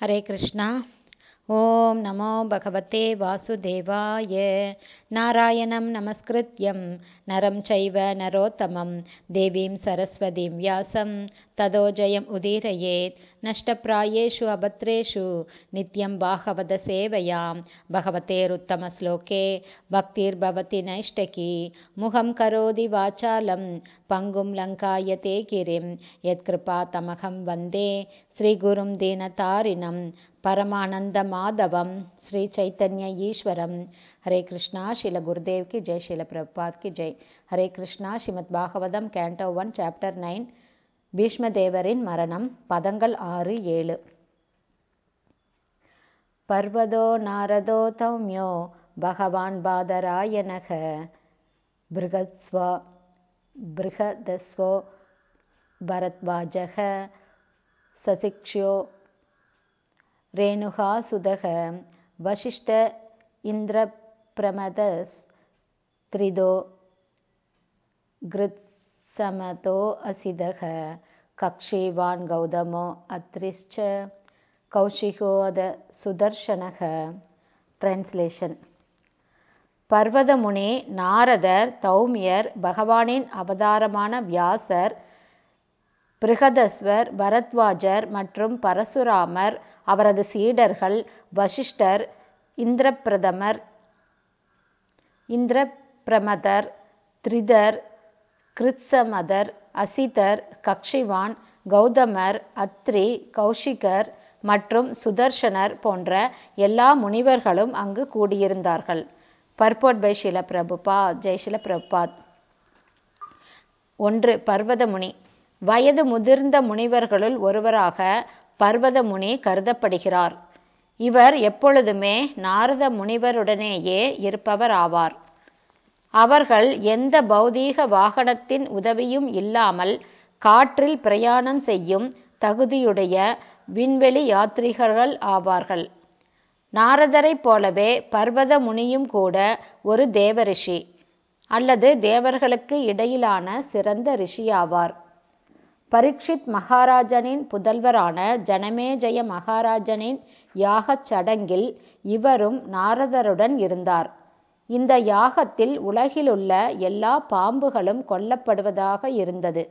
हरे कृष्णा ॐ नमो भगवते वासुदेवाय नारायणं नमस्कृत्यं नरं चैव नरोत्तमं देवीं सरस्वतीं व्यासं जयम् उदीरयेत् नष्टप्रायेषु अभद्रेषु नित्यं भगवते भगवतेरुत्तमश्लोके भक्तिर्भवति नैष्टकी मुखं करोति वाचालं पङ्गुं लङ्कायते गिरिं यत्कृपातमहं वन्दे श्रीगुरुं दीनतारिणं பரமானந்த மாதவம் ஸ்ரீ சைத்தன்ய ஈஸ்வரம் ஹரே கிருஷ்ணா ஷில குருதேவ்கி ஜெய் ஷில பிரபாத்கி ஜெய் Hare Krishna Srimad Bhagavatam canto one chapter nine பீஷ்மதேவரின் மரணம் பதங்கள் ஆறு ஏழு பர்வதோ நாரதோ தௌமியோ பகவான் பாதராயணக பிருகத்ஸ்வா பிருகதஸ்வோ பரத்வாஜக சசிக்ஷோ வசிஷ்ட रेणुकासुदः वसिष्ठ அசிதக गृत्समतोऽसिदः வான் கௌதமோ अत्रिश्च கௌஷிகோத சுதர்ஷனக டிரான்ஸ்லேஷன் பர்வதமுனி நாரதர் தௌமியர் பகவானின் அவதாரமான வியாசர் பிரகதஸ்வர் பரத்வாஜர் மற்றும் பரசுராமர் அவரது சீடர்கள் வசிஷ்டர் இந்திரப்பிரதமர் இந்திரப்பிரமதர் திரிதர் கிருத்சமதர் அசிதர் கக்ஷிவான் கௌதமர் அத்ரி கௌஷிகர் மற்றும் சுதர்ஷனர் போன்ற எல்லா முனிவர்களும் அங்கு கூடியிருந்தார்கள் பர்போட் பை ஷில பிரபுபா ஜெய்ஷில பிரபுபாத் ஒன்று முனி வயது முதிர்ந்த முனிவர்களுள் ஒருவராக பர்வத முனி கருதப்படுகிறார் இவர் எப்பொழுதுமே நாரத முனிவருடனேயே இருப்பவர் ஆவார் அவர்கள் எந்த பௌதீக வாகனத்தின் உதவியும் இல்லாமல் காற்றில் பிரயாணம் செய்யும் தகுதியுடைய விண்வெளி யாத்ரிகர்கள் ஆவார்கள் நாரதரைப் போலவே பர்வத முனியும் கூட ஒரு தேவரிஷி அல்லது தேவர்களுக்கு இடையிலான சிறந்த ரிஷியாவார் பரீட்சித் மகாராஜனின் புதல்வரான ஜனமேஜய மகாராஜனின் யாகச் சடங்கில் இவரும் நாரதருடன் இருந்தார் இந்த யாகத்தில் உலகிலுள்ள எல்லா பாம்புகளும் கொல்லப்படுவதாக இருந்தது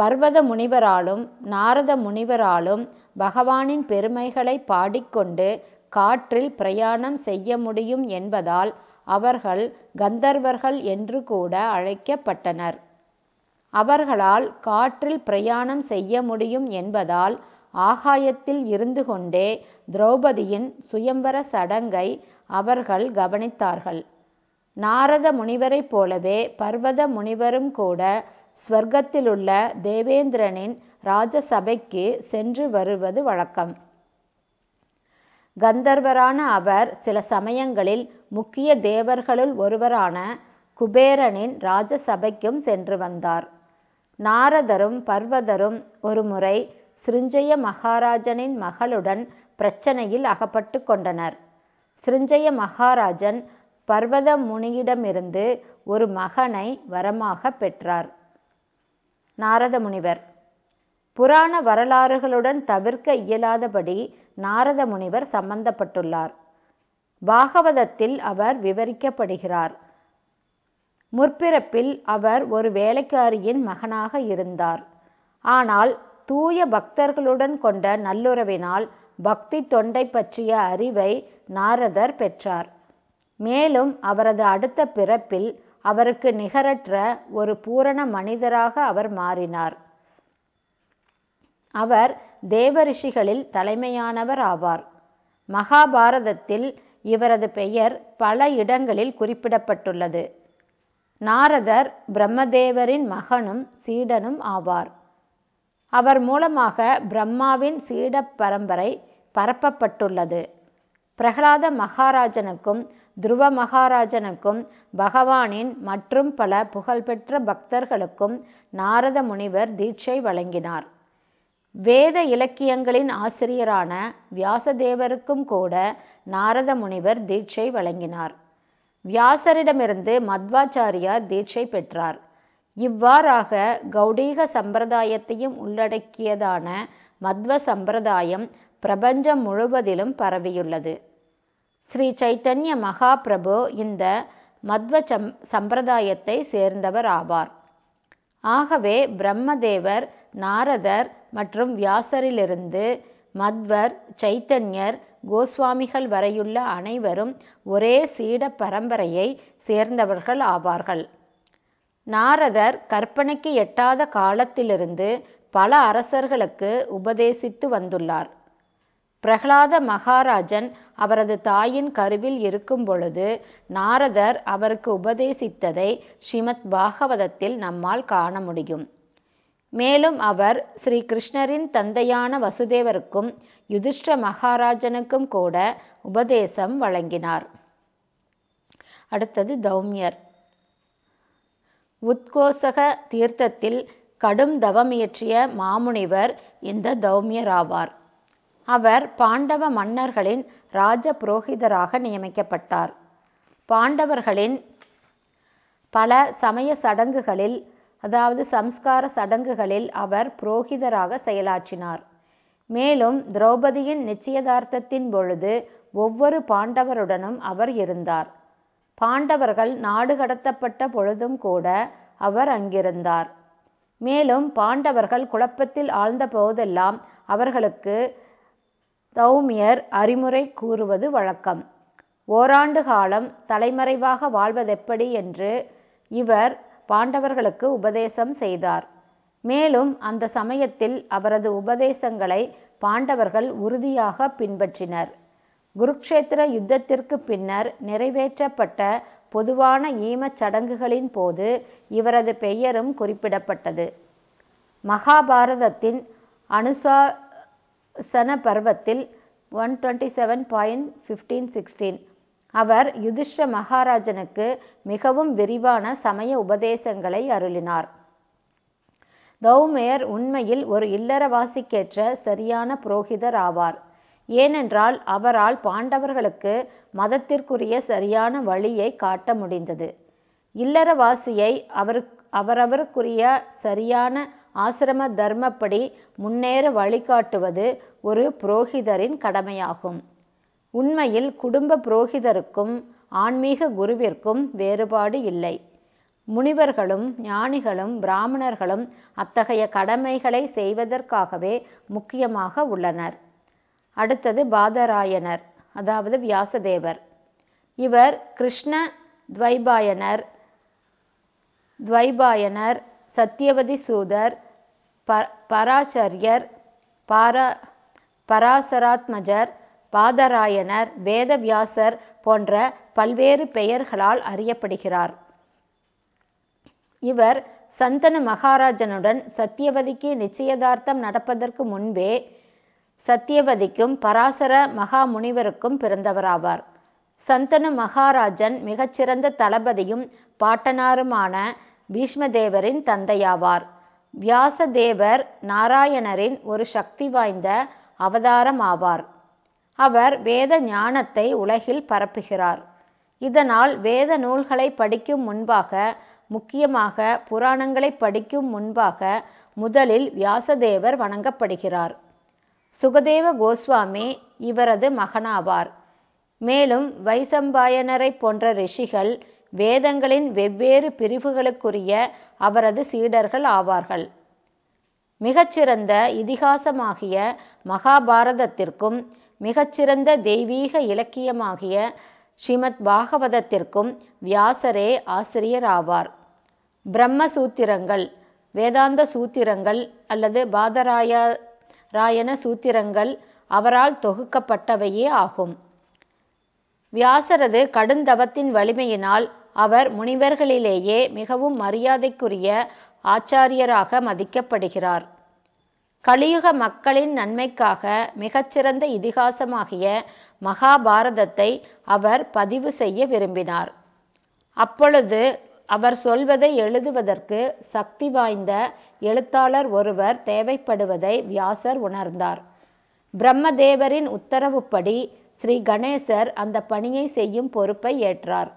பர்வத முனிவராலும் நாரத முனிவராலும் பகவானின் பெருமைகளை பாடிக்கொண்டு காற்றில் பிரயாணம் செய்ய முடியும் என்பதால் அவர்கள் கந்தர்வர்கள் என்று கூட அழைக்கப்பட்டனர் அவர்களால் காற்றில் பிரயாணம் செய்ய முடியும் என்பதால் ஆகாயத்தில் இருந்து கொண்டே திரௌபதியின் சுயம்பர சடங்கை அவர்கள் கவனித்தார்கள் நாரத முனிவரைப் போலவே பர்வத முனிவரும் கூட ஸ்வர்க்கத்திலுள்ள தேவேந்திரனின் ராஜசபைக்கு சென்று வருவது வழக்கம் கந்தர்வரான அவர் சில சமயங்களில் முக்கிய தேவர்களுள் ஒருவரான குபேரனின் ராஜசபைக்கும் சென்று வந்தார் நாரதரும் பர்வதரும் ஒருமுறை சிருஞ்சய மகாராஜனின் மகளுடன் பிரச்சனையில் அகப்பட்டு கொண்டனர். சிருஞ்சய மகாராஜன் பர்வத முனியிடமிருந்து ஒரு மகனை வரமாகப் பெற்றார். நாரத முனிவர் புராண வரலாறுகளுடன் தவிர்க்க இயலாதபடி நாரத முனிவர் சம்பந்தப்பட்டுள்ளார். பாகவதத்தில் அவர் விவரிக்கப்படுகிறார். முற்பிறப்பில் அவர் ஒரு வேலைக்காரியின் மகனாக இருந்தார். ஆனால் தூய பக்தர்களுடன் கொண்ட நல்லுறவினால் பக்தித் தொண்டை பற்றிய அறிவை நாரதர் பெற்றார். மேலும் அவரது அடுத்த பிறப்பில் அவருக்கு நிகரற்ற ஒரு பூரண மனிதராக அவர் மாறினார். அவர் தேவரிஷிகளில் தலைமையானவர் ஆவார். மகாபாரதத்தில் இவரது பெயர் பல இடங்களில் குறிப்பிடப்பட்டுள்ளது. நாரதர் பிரம்மதேவரின் மகனும் சீடனும் ஆவார் அவர் மூலமாக பிரம்மாவின் சீட பரம்பரை பரப்பப்பட்டுள்ளது பிரகலாத மகாராஜனுக்கும் துருவ மகாராஜனுக்கும் பகவானின் மற்றும் பல புகழ்பெற்ற பக்தர்களுக்கும் நாரத முனிவர் தீட்சை வழங்கினார் வேத இலக்கியங்களின் ஆசிரியரான வியாசதேவருக்கும் கூட நாரத முனிவர் தீட்சை வழங்கினார் வியாசரிடமிருந்து மத்வாச்சாரியார் தீட்சை பெற்றார் இவ்வாறாக கௌடீக சம்பிரதாயத்தையும் உள்ளடக்கியதான மத்வ சம்பிரதாயம் பிரபஞ்சம் முழுவதிலும் பரவியுள்ளது ஸ்ரீ சைத்தன்ய மகாபிரபு இந்த மத்வ சம் சம்பிரதாயத்தை சேர்ந்தவர் ஆவார் ஆகவே பிரம்மதேவர் நாரதர் மற்றும் வியாசரிலிருந்து மத்வர் சைத்தன்யர் கோஸ்வாமிகள் வரையுள்ள அனைவரும் ஒரே சீட பரம்பரையை சேர்ந்தவர்கள் ஆவார்கள் நாரதர் கற்பனைக்கு எட்டாத காலத்திலிருந்து பல அரசர்களுக்கு உபதேசித்து வந்துள்ளார் பிரகலாத மகாராஜன் அவரது தாயின் கருவில் இருக்கும் பொழுது நாரதர் அவருக்கு உபதேசித்ததை ஸ்ரீமத் பாகவதத்தில் நம்மால் காண முடியும் மேலும் அவர் ஸ்ரீ கிருஷ்ணரின் தந்தையான வசுதேவருக்கும் யுதிஷ்ட மகாராஜனுக்கும் கூட உபதேசம் வழங்கினார் அடுத்தது தௌமியர் உத்கோசக தீர்த்தத்தில் கடும் தவம் இயற்றிய மாமுனிவர் இந்த தௌமியர் ஆவார் அவர் பாண்டவ மன்னர்களின் ராஜ புரோகிதராக நியமிக்கப்பட்டார் பாண்டவர்களின் பல சமய சடங்குகளில் அதாவது சம்ஸ்கார சடங்குகளில் அவர் புரோகிதராக செயலாற்றினார் மேலும் திரௌபதியின் நிச்சயதார்த்தத்தின் பொழுது ஒவ்வொரு பாண்டவருடனும் அவர் இருந்தார் பாண்டவர்கள் நாடு கடத்தப்பட்ட பொழுதும் கூட அவர் அங்கிருந்தார் மேலும் பாண்டவர்கள் குழப்பத்தில் ஆழ்ந்த போதெல்லாம் அவர்களுக்கு தௌமியர் அறிமுறை கூறுவது வழக்கம் ஓராண்டு காலம் தலைமறைவாக வாழ்வதெப்படி என்று இவர் பாண்டவர்களுக்கு உபதேசம் செய்தார் மேலும் அந்த சமயத்தில் அவரது உபதேசங்களை பாண்டவர்கள் உறுதியாக பின்பற்றினர் குருக்ஷேத்திர யுத்தத்திற்கு பின்னர் நிறைவேற்றப்பட்ட பொதுவான ஈமச் சடங்குகளின் போது இவரது பெயரும் குறிப்பிடப்பட்டது மகாபாரதத்தின் அனுசாசன பருவத்தில் one twenty seven point fifteen sixteen அவர் யுதிஷ்ட மகாராஜனுக்கு மிகவும் விரிவான சமய உபதேசங்களை அருளினார் தௌமேயர் உண்மையில் ஒரு இல்லறவாசிக்கேற்ற சரியான புரோகிதர் ஆவார் ஏனென்றால் அவரால் பாண்டவர்களுக்கு மதத்திற்குரிய சரியான வழியை காட்ட முடிந்தது இல்லறவாசியை அவர் அவரவருக்குரிய சரியான ஆசிரம தர்மப்படி முன்னேற வழிகாட்டுவது ஒரு புரோகிதரின் கடமையாகும் உண்மையில் குடும்ப புரோகிதருக்கும் ஆன்மீக குருவிற்கும் வேறுபாடு இல்லை முனிவர்களும் ஞானிகளும் பிராமணர்களும் அத்தகைய கடமைகளை செய்வதற்காகவே முக்கியமாக உள்ளனர் அடுத்தது பாதராயனர் அதாவது வியாசதேவர் இவர் கிருஷ்ண துவைபாயனர் துவைபாயனர் சத்தியவதி சூதர் ப பராச்சரியர் பாரா பராசராத்மஜர் பாதராயணர் வேதவியாசர் போன்ற பல்வேறு பெயர்களால் அறியப்படுகிறார் இவர் சந்தன மகாராஜனுடன் சத்தியவதிக்கு நிச்சயதார்த்தம் நடப்பதற்கு முன்பே சத்தியவதிக்கும் பராசர மகா முனிவருக்கும் பிறந்தவராவார் சந்தனு மகாராஜன் மிகச்சிறந்த தளபதியும் பாட்டனாருமான பீஷ்மதேவரின் தந்தையாவார் வியாசதேவர் நாராயணரின் ஒரு சக்தி வாய்ந்த அவதாரம் ஆவார் அவர் வேத ஞானத்தை உலகில் பரப்புகிறார் இதனால் வேத நூல்களை படிக்கும் முன்பாக முக்கியமாக புராணங்களை படிக்கும் முன்பாக முதலில் வியாசதேவர் வணங்கப்படுகிறார் சுகதேவ கோஸ்வாமி இவரது மகனாவார் மேலும் வைசம்பாயனரை போன்ற ரிஷிகள் வேதங்களின் வெவ்வேறு பிரிவுகளுக்குரிய அவரது சீடர்கள் ஆவார்கள் மிகச்சிறந்த இதிகாசமாகிய மகாபாரதத்திற்கும் மிகச்சிறந்த தெய்வீக இலக்கியமாகிய ஸ்ரீமத் பாகவதத்திற்கும் வியாசரே ஆவார் பிரம்ம சூத்திரங்கள் வேதாந்த சூத்திரங்கள் அல்லது பாதராய ராயண சூத்திரங்கள் அவரால் தொகுக்கப்பட்டவையே ஆகும் வியாசரது கடுந்தவத்தின் வலிமையினால் அவர் முனிவர்களிலேயே மிகவும் மரியாதைக்குரிய ஆச்சாரியராக மதிக்கப்படுகிறார் கலியுக மக்களின் நன்மைக்காக மிகச்சிறந்த இதிகாசமாகிய மகாபாரதத்தை அவர் பதிவு செய்ய விரும்பினார் அப்பொழுது அவர் சொல்வதை எழுதுவதற்கு சக்தி வாய்ந்த எழுத்தாளர் ஒருவர் தேவைப்படுவதை வியாசர் உணர்ந்தார் பிரம்மதேவரின் உத்தரவுப்படி ஸ்ரீ கணேசர் அந்த பணியை செய்யும் பொறுப்பை ஏற்றார்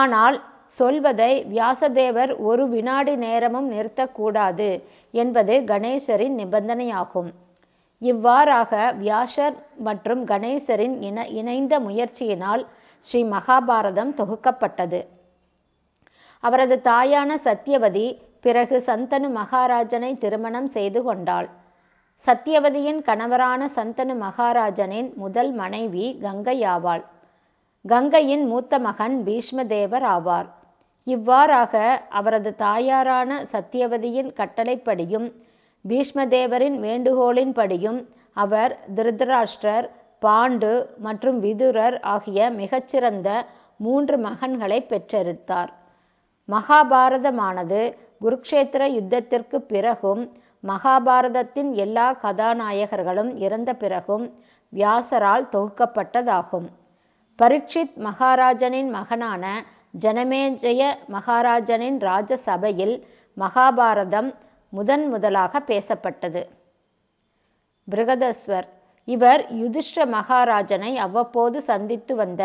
ஆனால் சொல்வதை வியாசதேவர் ஒரு வினாடி நேரமும் நிறுத்தக்கூடாது என்பது கணேசரின் நிபந்தனையாகும் இவ்வாறாக வியாசர் மற்றும் கணேசரின் இண இணைந்த முயற்சியினால் ஸ்ரீ மகாபாரதம் தொகுக்கப்பட்டது அவரது தாயான சத்தியவதி பிறகு சந்தனு மகாராஜனை திருமணம் செய்து கொண்டாள் சத்தியவதியின் கணவரான சந்தனு மகாராஜனின் முதல் மனைவி கங்கையாவாள் கங்கையின் மூத்த மகன் பீஷ்மதேவர் ஆவார் இவ்வாறாக அவரது தாயாரான சத்தியவதியின் கட்டளைப்படியும் பீஷ்மதேவரின் வேண்டுகோளின்படியும் அவர் திருதராஷ்டிரர் பாண்டு மற்றும் விதுரர் ஆகிய மிகச்சிறந்த மூன்று மகன்களை பெற்றெடுத்தார் மகாபாரதமானது குருக்ஷேத்திர யுத்தத்திற்கு பிறகும் மகாபாரதத்தின் எல்லா கதாநாயகர்களும் இறந்த பிறகும் வியாசரால் தொகுக்கப்பட்டதாகும் பரீட்சித் மகாராஜனின் மகனான ஜனமேஜய மகாராஜனின் ராஜசபையில் மகாபாரதம் முதன் முதலாக பேசப்பட்டது பிருகதஸ்வர் இவர் யுதிஷ்ட மகாராஜனை அவ்வப்போது சந்தித்து வந்த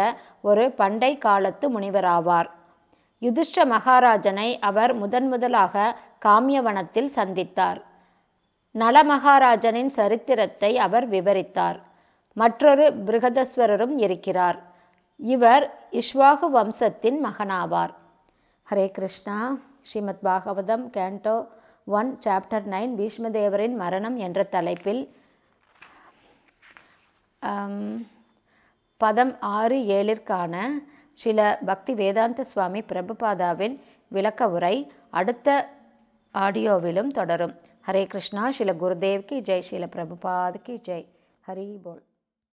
ஒரு பண்டை காலத்து முனிவராவார் யுதிஷ்ட மகாராஜனை அவர் முதன் முதலாக காமியவனத்தில் சந்தித்தார் நலமகாராஜனின் சரித்திரத்தை அவர் விவரித்தார் மற்றொரு பிருகதஸ்வரரும் இருக்கிறார் இவர் இஷ்வாகு வம்சத்தின் மகனாவார் Hare Krishna Srimad Bhagavatam canto one chapter nine பீஷ்மதேவரின் மரணம் என்ற தலைப்பில் பதம் ஆறு ஏழிற்கான சில பக்தி வேதாந்த சுவாமி பிரபுபாதாவின் விளக்க உரை அடுத்த ஆடியோவிலும் தொடரும் ஹரே கிருஷ்ணா ஸ்ரீல குருதேவ்கி ஜெய் ஸ்ரீல கி ஜெய் ஹரி போல்